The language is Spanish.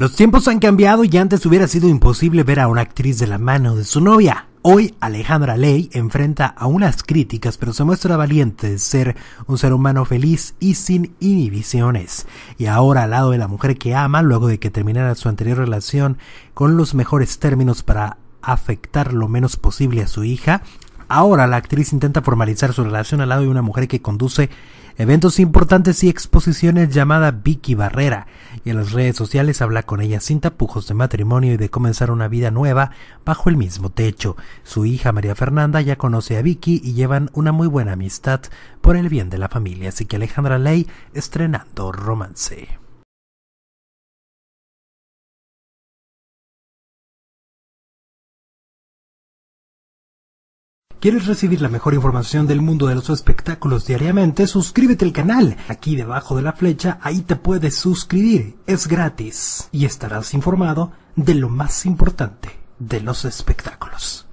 Los tiempos han cambiado y antes hubiera sido imposible ver a una actriz de la mano de su novia. Hoy Alejandra Ley enfrenta a unas críticas, pero se muestra valiente de ser un ser humano feliz y sin inhibiciones. Y ahora al lado de la mujer que ama, luego de que terminara su anterior relación con los mejores términos para afectar lo menos posible a su hija, ahora la actriz intenta formalizar su relación al lado de una mujer que conduce eventos importantes y exposiciones llamada Vicky Barrera, y en las redes sociales habla con ella sin tapujos de matrimonio y de comenzar una vida nueva bajo el mismo techo. Su hija María Fernanda ya conoce a Vicky y llevan una muy buena amistad por el bien de la familia, así que Alejandra Ley estrenando romance. ¿Quieres recibir la mejor información del mundo de los espectáculos diariamente? Suscríbete al canal. Aquí debajo de la flecha, ahí te puedes suscribir. Es gratis. Y estarás informado de lo más importante de los espectáculos.